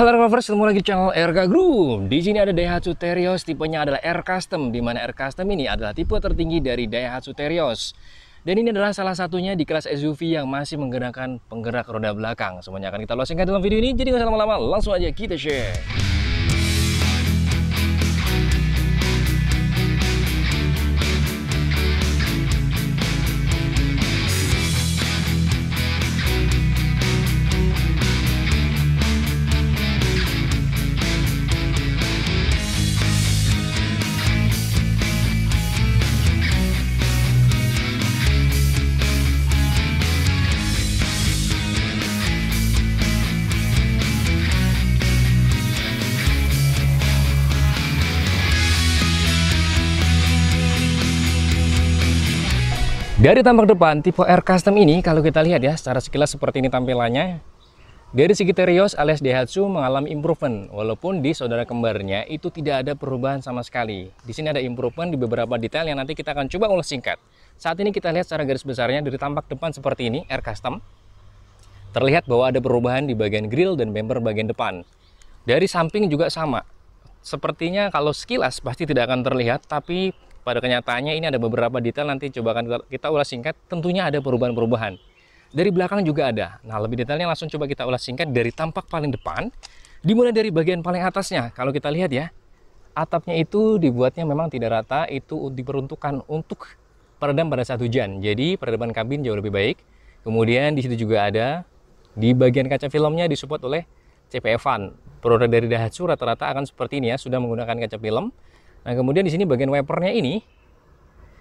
Halo Rovers, ketemu lagi di channel RK Group. Di sini ada Daihatsu Terios, tipenya adalah R Custom, di mana R Custom ini adalah tipe tertinggi dari Daihatsu Terios. Dan ini adalah salah satunya di kelas SUV yang masih menggunakan penggerak roda belakang. Semuanya akan kita ulas dalam video ini, jadi nggak usah lama-lama, langsung aja kita share. Dari tampak depan, tipe R Custom ini kalau kita lihat ya, secara sekilas seperti ini tampilannya. Dari segi terios alias Daihatsu mengalami improvement, walaupun di saudara kembarnya itu tidak ada perubahan sama sekali. Di sini ada improvement di beberapa detail yang nanti kita akan coba ulas singkat. Saat ini kita lihat secara garis besarnya dari tampak depan seperti ini, R Custom. Terlihat bahwa ada perubahan di bagian grill dan bumper bagian depan. Dari samping juga sama. Sepertinya kalau sekilas pasti tidak akan terlihat, tapi pada kenyataannya ini ada beberapa detail nanti coba akan kita ulas singkat tentunya ada perubahan-perubahan dari belakang juga ada nah lebih detailnya langsung coba kita ulas singkat dari tampak paling depan dimulai dari bagian paling atasnya kalau kita lihat ya atapnya itu dibuatnya memang tidak rata itu diperuntukkan untuk peredam pada saat hujan jadi peredaman kabin jauh lebih baik kemudian di situ juga ada di bagian kaca filmnya disupport oleh CPF-an produk dari Daihatsu rata-rata akan seperti ini ya sudah menggunakan kaca film Nah, kemudian di sini bagian wipernya ini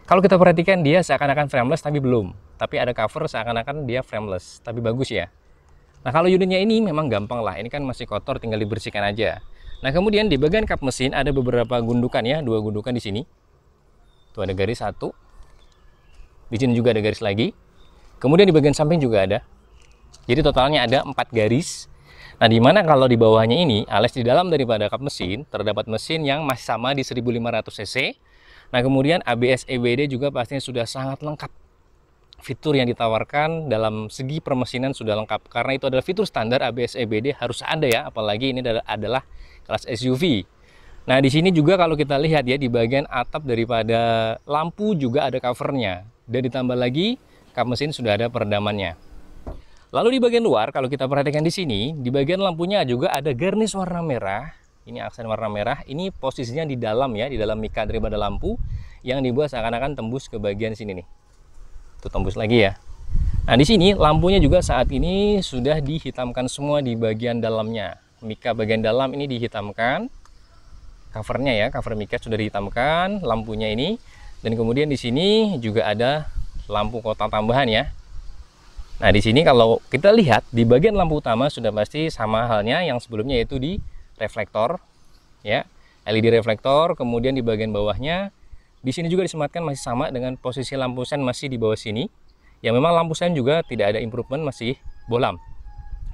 kalau kita perhatikan dia seakan-akan frameless tapi belum. Tapi ada cover seakan-akan dia frameless, tapi bagus ya. Nah, kalau unitnya ini memang gampang lah. Ini kan masih kotor tinggal dibersihkan aja. Nah, kemudian di bagian kap mesin ada beberapa gundukan ya, dua gundukan di sini. Tuh ada garis satu. Di sini juga ada garis lagi. Kemudian di bagian samping juga ada. Jadi totalnya ada empat garis Nah, di mana kalau di bawahnya ini, alias di dalam daripada kap mesin, terdapat mesin yang masih sama di 1500 cc. Nah, kemudian ABS EBD juga pastinya sudah sangat lengkap. Fitur yang ditawarkan dalam segi permesinan sudah lengkap. Karena itu adalah fitur standar ABS EBD harus ada ya, apalagi ini adalah, adalah kelas SUV. Nah, di sini juga kalau kita lihat ya, di bagian atap daripada lampu juga ada covernya. Dan ditambah lagi, kap mesin sudah ada peredamannya. Lalu di bagian luar, kalau kita perhatikan di sini, di bagian lampunya juga ada garnish warna merah. Ini aksen warna merah. Ini posisinya di dalam ya, di dalam mika daripada lampu yang dibuat seakan-akan tembus ke bagian sini nih. Itu tembus lagi ya. Nah, di sini lampunya juga saat ini sudah dihitamkan semua di bagian dalamnya. Mika bagian dalam ini dihitamkan. Covernya ya, cover mika sudah dihitamkan, lampunya ini. Dan kemudian di sini juga ada lampu kota tambahan ya. Nah, di sini kalau kita lihat di bagian lampu utama sudah pasti sama halnya yang sebelumnya yaitu di reflektor ya. LED reflektor, kemudian di bagian bawahnya di sini juga disematkan masih sama dengan posisi lampu sen masih di bawah sini. Ya memang lampu sen juga tidak ada improvement masih bolam.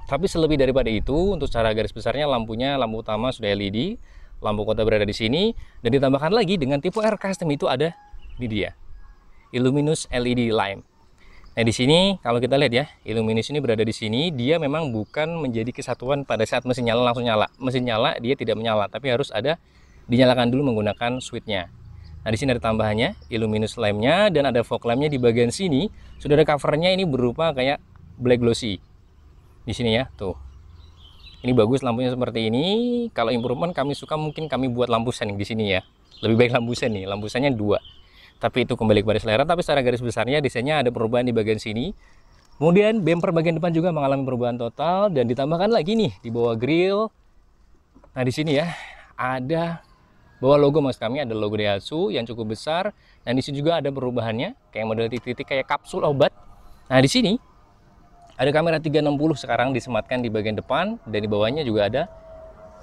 Tapi selebih daripada itu untuk cara garis besarnya lampunya lampu utama sudah LED, lampu kota berada di sini dan ditambahkan lagi dengan tipe R custom itu ada di dia. Illuminus LED Lime. Nah di sini kalau kita lihat ya, Illuminus ini berada di sini, dia memang bukan menjadi kesatuan pada saat mesin nyala langsung nyala. Mesin nyala dia tidak menyala, tapi harus ada dinyalakan dulu menggunakan switchnya. Nah di sini ada tambahannya, Illuminus lampnya dan ada fog lampnya di bagian sini. Sudah ada covernya ini berupa kayak black glossy. Di sini ya, tuh. Ini bagus lampunya seperti ini. Kalau improvement kami suka mungkin kami buat lampu sen di sini ya. Lebih baik lampu sen nih, lampu sennya dua tapi itu kembali kepada selera tapi secara garis besarnya desainnya ada perubahan di bagian sini kemudian bumper bagian depan juga mengalami perubahan total dan ditambahkan lagi nih di bawah grill nah di sini ya ada bawah logo mas kami ada logo Daihatsu yang cukup besar dan di sini juga ada perubahannya kayak model titik-titik kayak kapsul obat nah di sini ada kamera 360 sekarang disematkan di bagian depan dan di bawahnya juga ada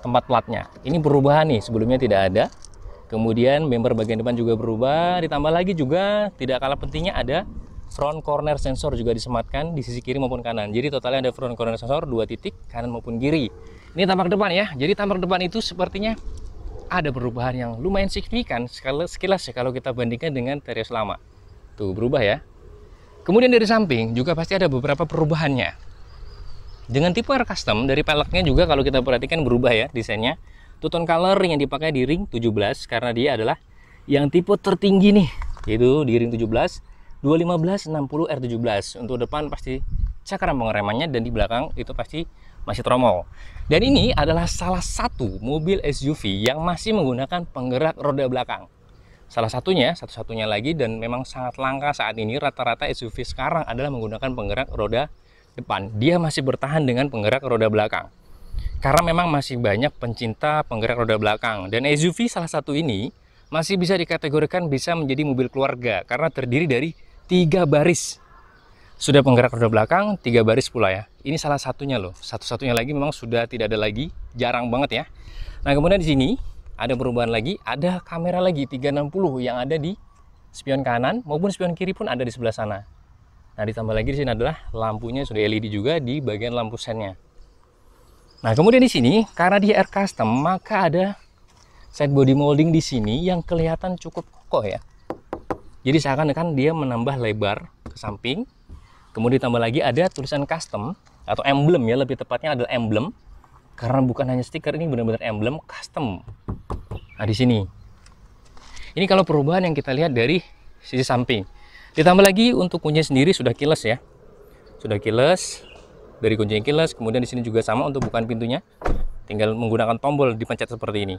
tempat platnya ini perubahan nih sebelumnya tidak ada Kemudian member bagian depan juga berubah, ditambah lagi juga tidak kalah pentingnya ada front corner sensor juga disematkan di sisi kiri maupun kanan. Jadi totalnya ada front corner sensor dua titik kanan maupun kiri. Ini tampak depan ya. Jadi tampak depan itu sepertinya ada perubahan yang lumayan signifikan sekilas ya kalau kita bandingkan dengan Terios lama. Tuh berubah ya. Kemudian dari samping juga pasti ada beberapa perubahannya. Dengan tipe R custom dari peleknya juga kalau kita perhatikan berubah ya desainnya. Tuton tone color yang dipakai di ring 17 karena dia adalah yang tipe tertinggi nih yaitu di ring 17 215 60 R17 untuk depan pasti cakram pengeremannya dan di belakang itu pasti masih tromol dan ini adalah salah satu mobil SUV yang masih menggunakan penggerak roda belakang salah satunya satu-satunya lagi dan memang sangat langka saat ini rata-rata SUV sekarang adalah menggunakan penggerak roda depan dia masih bertahan dengan penggerak roda belakang karena memang masih banyak pencinta penggerak roda belakang dan SUV salah satu ini masih bisa dikategorikan bisa menjadi mobil keluarga karena terdiri dari tiga baris. Sudah penggerak roda belakang, tiga baris pula ya. Ini salah satunya loh. Satu-satunya lagi memang sudah tidak ada lagi, jarang banget ya. Nah, kemudian di sini ada perubahan lagi, ada kamera lagi 360 yang ada di spion kanan maupun spion kiri pun ada di sebelah sana. Nah, ditambah lagi di sini adalah lampunya sudah LED juga di bagian lampu sennya. Nah, kemudian di sini karena dia air custom, maka ada side body molding di sini yang kelihatan cukup kokoh ya. Jadi seakan-akan dia menambah lebar ke samping. Kemudian ditambah lagi ada tulisan custom atau emblem ya, lebih tepatnya adalah emblem. Karena bukan hanya stiker, ini benar-benar emblem custom. Nah, di sini. Ini kalau perubahan yang kita lihat dari sisi samping. Ditambah lagi untuk kunci sendiri sudah kiles ya. Sudah kiles, dari kunci yang keyless kemudian di sini juga sama untuk bukaan pintunya tinggal menggunakan tombol dipencet seperti ini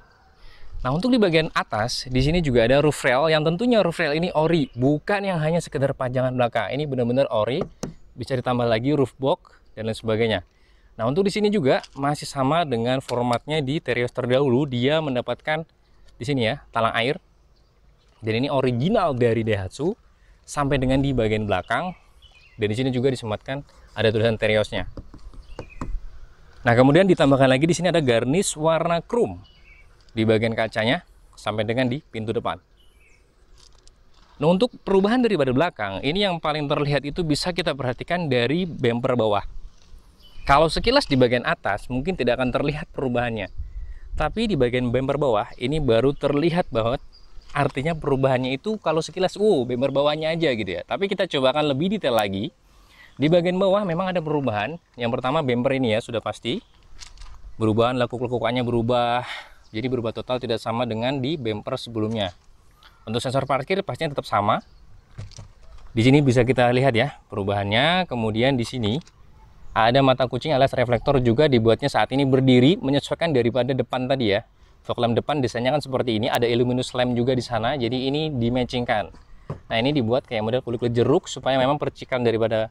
Nah untuk di bagian atas, di sini juga ada roof rail yang tentunya roof rail ini ori, bukan yang hanya sekedar pajangan belakang. Ini benar-benar ori, bisa ditambah lagi roof box dan lain sebagainya. Nah untuk di sini juga masih sama dengan formatnya di Terios terdahulu, dia mendapatkan di sini ya talang air. Dan ini original dari Daihatsu sampai dengan di bagian belakang. Dan di sini juga disematkan ada tulisan Teriosnya. Nah, kemudian ditambahkan lagi di sini ada garnish warna krum di bagian kacanya sampai dengan di pintu depan. Nah, untuk perubahan dari daripada belakang, ini yang paling terlihat itu bisa kita perhatikan dari bumper bawah. Kalau sekilas di bagian atas mungkin tidak akan terlihat perubahannya. Tapi di bagian bumper bawah ini baru terlihat banget artinya perubahannya itu kalau sekilas uh, bumper bawahnya aja gitu ya. Tapi kita coba akan lebih detail lagi di bagian bawah memang ada perubahan. Yang pertama bumper ini ya sudah pasti perubahan lekuk-lekukannya berubah. Jadi berubah total tidak sama dengan di bumper sebelumnya. Untuk sensor parkir pastinya tetap sama. Di sini bisa kita lihat ya perubahannya. Kemudian di sini ada mata kucing alias reflektor juga dibuatnya saat ini berdiri menyesuaikan daripada depan tadi ya. Fog lamp depan desainnya kan seperti ini, ada illuminus lamp juga di sana, jadi ini dimatchingkan. Nah ini dibuat kayak model kulit jeruk supaya memang percikan daripada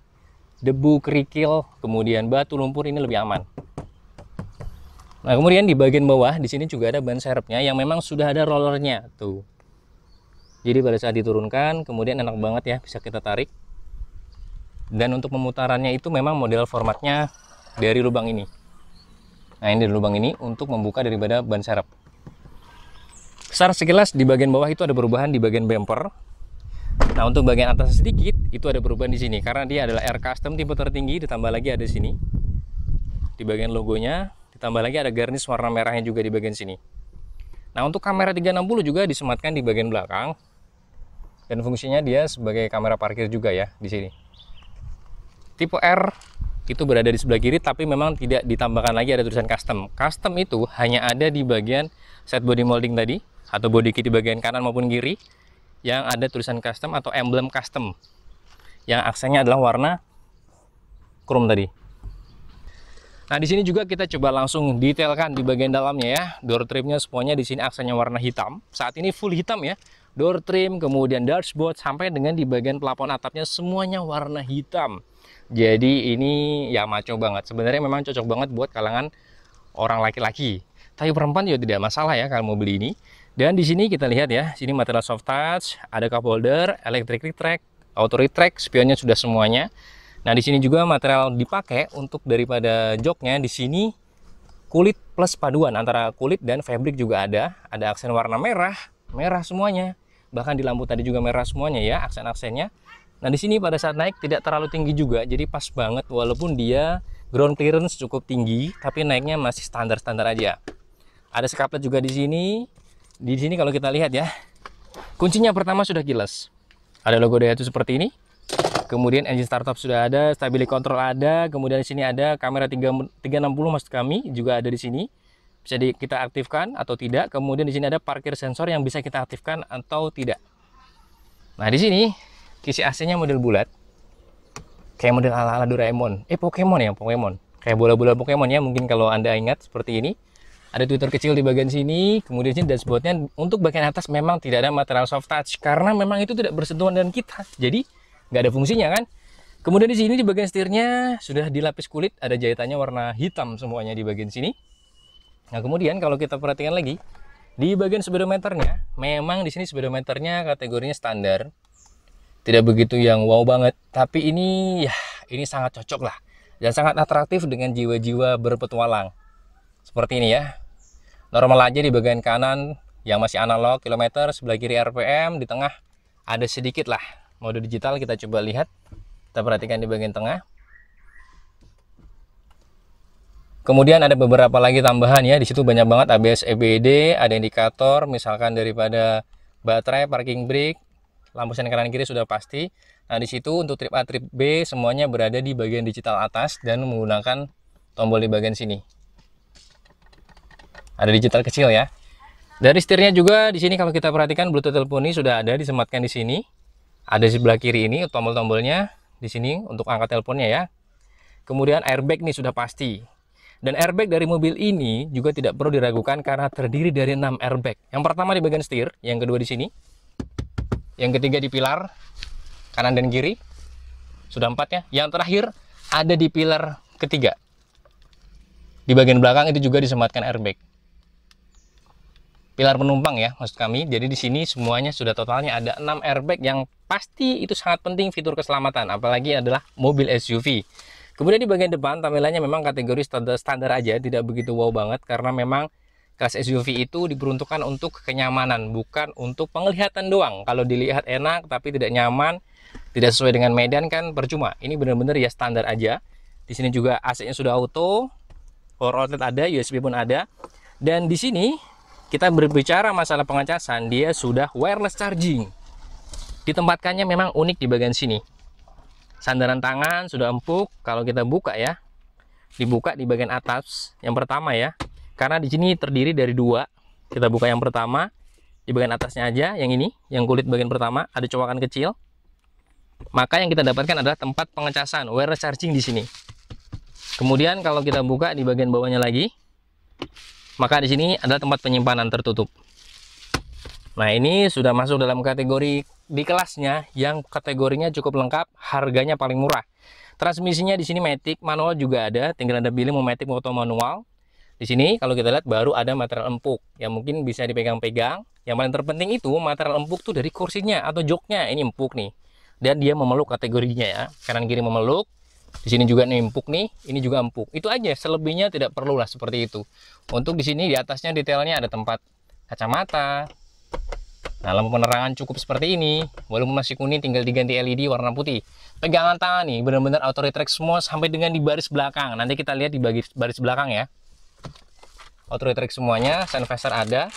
debu, kerikil, kemudian batu lumpur ini lebih aman. Nah, kemudian di bagian bawah di sini juga ada ban serepnya yang memang sudah ada rollernya tuh. Jadi pada saat diturunkan kemudian enak banget ya bisa kita tarik. Dan untuk pemutarannya itu memang model formatnya dari lubang ini. Nah, ini dari lubang ini untuk membuka daripada ban serep. Secara sekilas di bagian bawah itu ada perubahan di bagian bumper Nah, untuk bagian atas sedikit itu ada perubahan di sini karena dia adalah R custom tipe tertinggi ditambah lagi ada sini. Di bagian logonya ditambah lagi ada garnish warna merahnya juga di bagian sini. Nah, untuk kamera 360 juga disematkan di bagian belakang. Dan fungsinya dia sebagai kamera parkir juga ya di sini. Tipe R itu berada di sebelah kiri tapi memang tidak ditambahkan lagi ada tulisan custom. Custom itu hanya ada di bagian set body molding tadi atau body kit di bagian kanan maupun kiri yang ada tulisan custom atau emblem custom yang aksennya adalah warna chrome tadi. Nah, di sini juga kita coba langsung detailkan di bagian dalamnya ya. Door trimnya semuanya di sini aksennya warna hitam. Saat ini full hitam ya. Door trim, kemudian dashboard, sampai dengan di bagian pelapon atapnya semuanya warna hitam. Jadi ini ya maco banget. Sebenarnya memang cocok banget buat kalangan orang laki-laki. Tapi perempuan juga tidak masalah ya kalau mau beli ini. Dan di sini kita lihat ya, sini material soft touch, ada cup holder, electric retract, auto retract, spionnya sudah semuanya. Nah, di sini juga material dipakai untuk daripada joknya di sini kulit plus paduan antara kulit dan fabric juga ada. Ada aksen warna merah, merah semuanya. Bahkan di lampu tadi juga merah semuanya ya aksen-aksennya. Nah, di sini pada saat naik tidak terlalu tinggi juga, jadi pas banget walaupun dia ground clearance cukup tinggi, tapi naiknya masih standar-standar aja. Ada skaplet juga di sini, di sini kalau kita lihat ya, kuncinya pertama sudah kilas. Ada logo Daihatsu seperti ini. Kemudian engine startup sudah ada, stability control ada, kemudian di sini ada kamera 360 maksud kami juga ada di sini. Bisa di, kita aktifkan atau tidak. Kemudian di sini ada parkir sensor yang bisa kita aktifkan atau tidak. Nah, di sini kisi AC-nya model bulat. Kayak model ala-ala Doraemon. Eh, Pokemon ya, Pokemon. Kayak bola-bola Pokemon ya, mungkin kalau Anda ingat seperti ini ada twitter kecil di bagian sini kemudian sini dashboardnya untuk bagian atas memang tidak ada material soft touch karena memang itu tidak bersentuhan dengan kita jadi nggak ada fungsinya kan kemudian di sini di bagian setirnya sudah dilapis kulit ada jahitannya warna hitam semuanya di bagian sini nah kemudian kalau kita perhatikan lagi di bagian speedometernya memang di sini speedometernya kategorinya standar tidak begitu yang wow banget tapi ini ya ini sangat cocok lah dan sangat atraktif dengan jiwa-jiwa berpetualang seperti ini ya normal aja di bagian kanan yang masih analog kilometer sebelah kiri RPM di tengah ada sedikit lah mode digital kita coba lihat kita perhatikan di bagian tengah kemudian ada beberapa lagi tambahan ya di situ banyak banget ABS EBD e ada indikator misalkan daripada baterai parking brake lampu sen kanan kiri sudah pasti nah di situ untuk trip A trip B semuanya berada di bagian digital atas dan menggunakan tombol di bagian sini ada digital kecil ya dari setirnya juga di sini kalau kita perhatikan Bluetooth telepon ini sudah ada disematkan di sini ada di sebelah kiri ini tombol-tombolnya di sini untuk angkat teleponnya ya kemudian airbag nih sudah pasti dan airbag dari mobil ini juga tidak perlu diragukan karena terdiri dari 6 airbag. Yang pertama di bagian setir, yang kedua di sini, yang ketiga di pilar kanan dan kiri. Sudah empat ya. Yang terakhir ada di pilar ketiga. Di bagian belakang itu juga disematkan airbag pilar penumpang ya maksud kami. Jadi di sini semuanya sudah totalnya ada 6 airbag yang pasti itu sangat penting fitur keselamatan apalagi adalah mobil SUV. Kemudian di bagian depan tampilannya memang kategori standar, standar aja, tidak begitu wow banget karena memang kelas SUV itu diperuntukkan untuk kenyamanan, bukan untuk penglihatan doang. Kalau dilihat enak tapi tidak nyaman, tidak sesuai dengan medan kan percuma. Ini benar-benar ya standar aja. Di sini juga AC-nya sudah auto, power outlet ada, USB pun ada. Dan di sini kita berbicara masalah pengecasan, dia sudah wireless charging. Ditempatkannya memang unik di bagian sini. Sandaran tangan sudah empuk, kalau kita buka ya, dibuka di bagian atas yang pertama ya. Karena di sini terdiri dari dua, kita buka yang pertama di bagian atasnya aja, yang ini, yang kulit bagian pertama ada cowokan kecil. Maka yang kita dapatkan adalah tempat pengecasan wireless charging di sini. Kemudian kalau kita buka di bagian bawahnya lagi, maka di sini adalah tempat penyimpanan tertutup. Nah, ini sudah masuk dalam kategori di kelasnya yang kategorinya cukup lengkap, harganya paling murah. Transmisinya di sini matic, manual juga ada, tinggal Anda pilih mau matic atau manual. Di sini kalau kita lihat baru ada material empuk yang mungkin bisa dipegang-pegang. Yang paling terpenting itu material empuk tuh dari kursinya atau joknya, ini empuk nih. Dan dia memeluk kategorinya ya, kanan kiri memeluk, di sini juga nih empuk nih, ini juga empuk. Itu aja, selebihnya tidak perlu lah seperti itu. Untuk di sini di atasnya detailnya ada tempat kacamata. Nah, lampu penerangan cukup seperti ini. Walaupun masih kuning tinggal diganti LED warna putih. Pegangan tangan nih, benar-benar auto retract semua sampai dengan di baris belakang. Nanti kita lihat di baris, belakang ya. Auto retract semuanya, sun visor ada.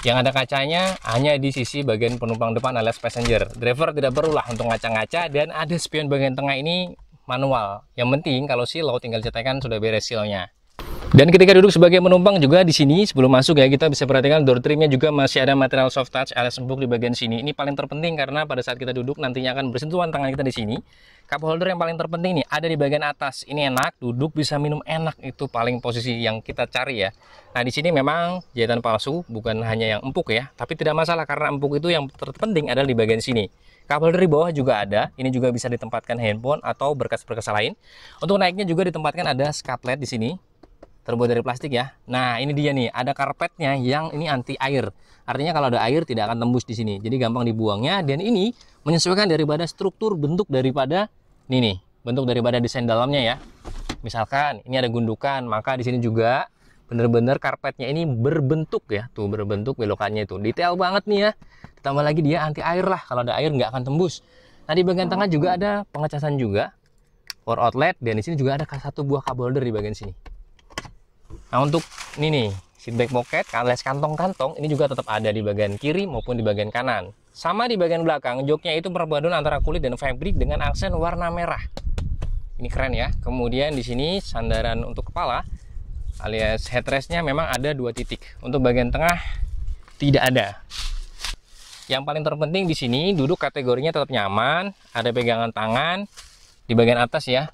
Yang ada kacanya hanya di sisi bagian penumpang depan alias passenger. Driver tidak perlu lah untuk ngaca-ngaca dan ada spion bagian tengah ini manual. Yang penting kalau silau tinggal cetekan sudah beres silnya. Dan ketika duduk sebagai penumpang juga di sini sebelum masuk ya kita bisa perhatikan door trimnya juga masih ada material soft touch alias empuk di bagian sini. Ini paling terpenting karena pada saat kita duduk nantinya akan bersentuhan tangan kita di sini. Cup holder yang paling terpenting nih ada di bagian atas. Ini enak, duduk bisa minum enak itu paling posisi yang kita cari ya. Nah di sini memang jahitan palsu bukan hanya yang empuk ya, tapi tidak masalah karena empuk itu yang terpenting adalah di bagian sini. Kabel dari bawah juga ada. Ini juga bisa ditempatkan handphone atau berkas-berkas lain. Untuk naiknya juga ditempatkan ada skatlet di sini. Terbuat dari plastik ya. Nah, ini dia nih, ada karpetnya yang ini anti air. Artinya kalau ada air tidak akan tembus di sini. Jadi gampang dibuangnya dan ini menyesuaikan daripada struktur bentuk daripada ini nih, bentuk daripada desain dalamnya ya. Misalkan ini ada gundukan, maka di sini juga bener-bener karpetnya ini berbentuk ya tuh berbentuk belokannya itu detail banget nih ya ditambah lagi dia anti air lah kalau ada air nggak akan tembus nah di bagian tengah juga ada pengecasan juga for outlet dan di sini juga ada satu buah kabel holder di bagian sini nah untuk ini nih seatback pocket kales kantong-kantong ini juga tetap ada di bagian kiri maupun di bagian kanan sama di bagian belakang joknya itu perpaduan antara kulit dan fabric dengan aksen warna merah ini keren ya kemudian di sini sandaran untuk kepala alias headrestnya memang ada dua titik untuk bagian tengah tidak ada yang paling terpenting di sini duduk kategorinya tetap nyaman ada pegangan tangan di bagian atas ya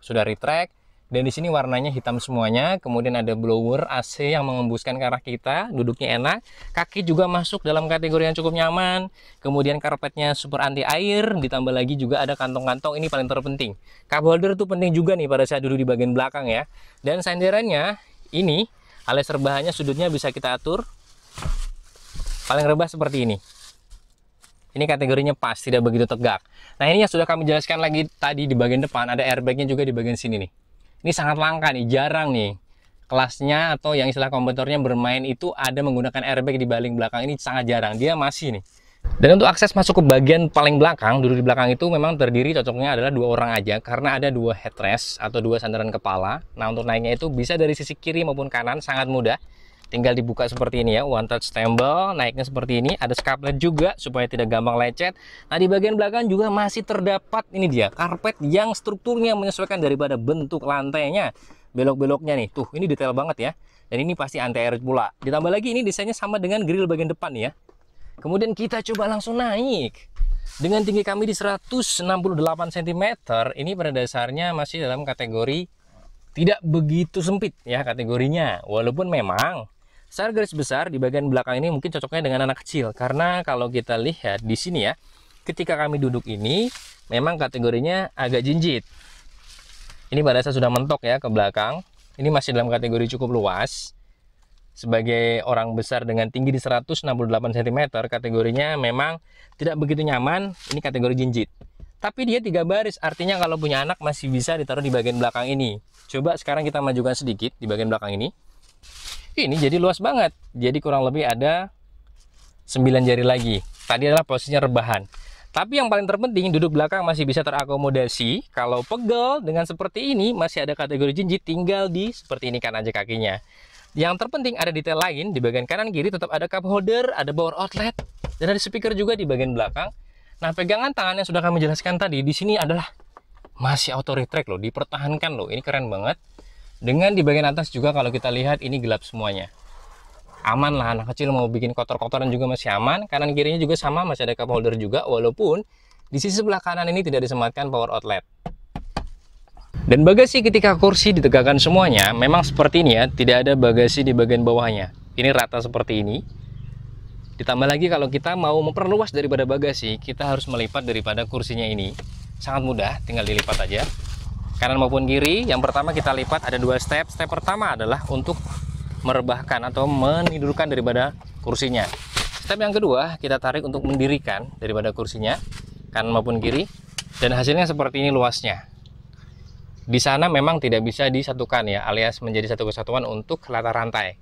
sudah retract dan di sini warnanya hitam semuanya. Kemudian ada blower AC yang mengembuskan ke arah kita. Duduknya enak. Kaki juga masuk dalam kategori yang cukup nyaman. Kemudian karpetnya super anti air. Ditambah lagi juga ada kantong-kantong. Ini paling terpenting. Cup holder itu penting juga nih pada saat duduk di bagian belakang ya. Dan senderannya ini alias rebahannya sudutnya bisa kita atur. Paling rebah seperti ini. Ini kategorinya pas, tidak begitu tegak. Nah ini yang sudah kami jelaskan lagi tadi di bagian depan, ada airbagnya juga di bagian sini nih. Ini sangat langka nih, jarang nih kelasnya atau yang istilah kompetornya bermain itu ada menggunakan airbag di baling belakang ini sangat jarang. Dia masih nih. Dan untuk akses masuk ke bagian paling belakang, duduk di belakang itu memang terdiri cocoknya adalah dua orang aja karena ada dua headrest atau dua sandaran kepala. Nah, untuk naiknya itu bisa dari sisi kiri maupun kanan sangat mudah tinggal dibuka seperti ini ya one touch stempel naiknya seperti ini ada scaplet juga supaya tidak gampang lecet nah di bagian belakang juga masih terdapat ini dia karpet yang strukturnya menyesuaikan daripada bentuk lantainya belok-beloknya nih tuh ini detail banget ya dan ini pasti anti air pula ditambah lagi ini desainnya sama dengan grill bagian depan ya kemudian kita coba langsung naik dengan tinggi kami di 168 cm ini pada dasarnya masih dalam kategori tidak begitu sempit ya kategorinya walaupun memang Secara garis besar di bagian belakang ini mungkin cocoknya dengan anak kecil karena kalau kita lihat di sini ya, ketika kami duduk ini memang kategorinya agak jinjit. Ini pada saya sudah mentok ya ke belakang. Ini masih dalam kategori cukup luas. Sebagai orang besar dengan tinggi di 168 cm, kategorinya memang tidak begitu nyaman. Ini kategori jinjit tapi dia tiga baris artinya kalau punya anak masih bisa ditaruh di bagian belakang ini coba sekarang kita majukan sedikit di bagian belakang ini ini jadi luas banget. Jadi kurang lebih ada 9 jari lagi. Tadi adalah posisinya rebahan. Tapi yang paling terpenting, duduk belakang masih bisa terakomodasi. Kalau pegel dengan seperti ini, masih ada kategori jinji tinggal di seperti ini kan aja kakinya. Yang terpenting ada detail lain, di bagian kanan kiri tetap ada cup holder, ada power outlet, dan ada speaker juga di bagian belakang. Nah, pegangan tangan yang sudah kami jelaskan tadi, di sini adalah masih auto retract loh, dipertahankan loh. Ini keren banget. Dengan di bagian atas juga kalau kita lihat ini gelap semuanya. Aman lah anak kecil mau bikin kotor-kotoran juga masih aman. Kanan kirinya juga sama masih ada cup holder juga walaupun di sisi sebelah kanan ini tidak disematkan power outlet. Dan bagasi ketika kursi ditegakkan semuanya, memang seperti ini ya, tidak ada bagasi di bagian bawahnya. Ini rata seperti ini. Ditambah lagi kalau kita mau memperluas daripada bagasi, kita harus melipat daripada kursinya ini. Sangat mudah, tinggal dilipat aja kanan maupun kiri. Yang pertama kita lipat ada dua step. Step pertama adalah untuk merebahkan atau menidurkan daripada kursinya. Step yang kedua kita tarik untuk mendirikan daripada kursinya kanan maupun kiri dan hasilnya seperti ini luasnya. Di sana memang tidak bisa disatukan ya alias menjadi satu kesatuan untuk latar rantai.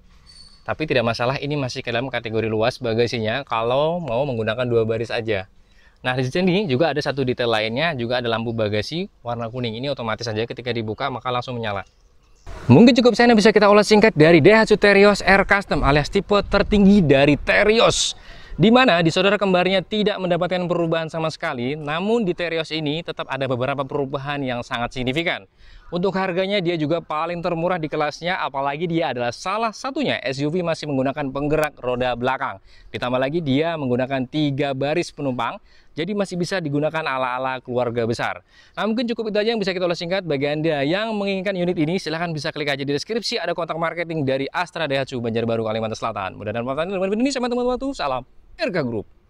Tapi tidak masalah ini masih ke dalam kategori luas bagasinya kalau mau menggunakan dua baris aja. Nah, di sini juga ada satu detail lainnya, juga ada lampu bagasi warna kuning. Ini otomatis saja ketika dibuka maka langsung menyala. Mungkin cukup saya bisa kita ulas singkat dari Daihatsu Terios R Custom alias tipe tertinggi dari Terios. Di mana di saudara kembarnya tidak mendapatkan perubahan sama sekali, namun di Terios ini tetap ada beberapa perubahan yang sangat signifikan. Untuk harganya dia juga paling termurah di kelasnya, apalagi dia adalah salah satunya SUV masih menggunakan penggerak roda belakang. Ditambah lagi dia menggunakan tiga baris penumpang jadi masih bisa digunakan ala-ala keluarga besar. Nah, mungkin cukup itu aja yang bisa kita ulas singkat bagi Anda yang menginginkan unit ini silahkan bisa klik aja di deskripsi ada kontak marketing dari Astra Daihatsu Banjarbaru Kalimantan Selatan. Mudah-mudahan ini sama teman-teman tuh salam Erga Group.